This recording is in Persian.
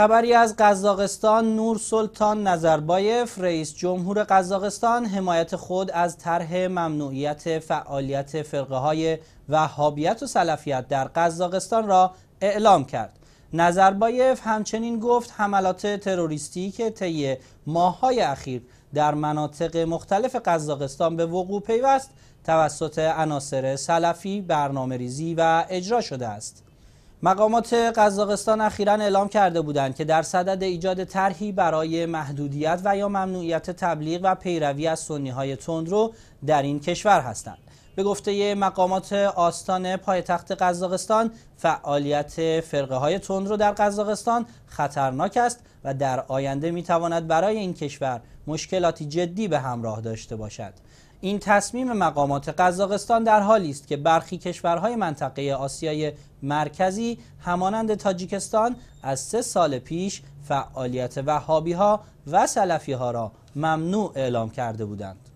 خبری از قزاقستان نور سلطان نظربایف رئیس جمهور قزاقستان حمایت خود از طرح ممنوعیت فعالیت فرقه های وهابیت و سلفیت در قزاقستان را اعلام کرد. نظربایف همچنین گفت حملات تروریستی که طی ماههای اخیر در مناطق مختلف قزاقستان به وقوع پیوست توسط عناصر سلفی برنامه ریزی و اجرا شده است. مقامات قزاقستان اخیرا اعلام کرده بودند که در صدد ایجاد طرحی برای محدودیت و یا ممنوعیت تبلیغ و پیروی از سنی های تندرو در این کشور هستند به گفته مقامات آستان پایتخت قزاقستان فعالیت فرقه های تندرو در قزاقستان خطرناک است و در آینده می تواند برای این کشور مشکلاتی جدی به همراه داشته باشد این تصمیم مقامات قزاقستان در حالی است که برخی کشورهای منطقه آسیای مرکزی همانند تاجیکستان از سه سال پیش فعالیت وهابی ها و سلفی ها را ممنوع اعلام کرده بودند.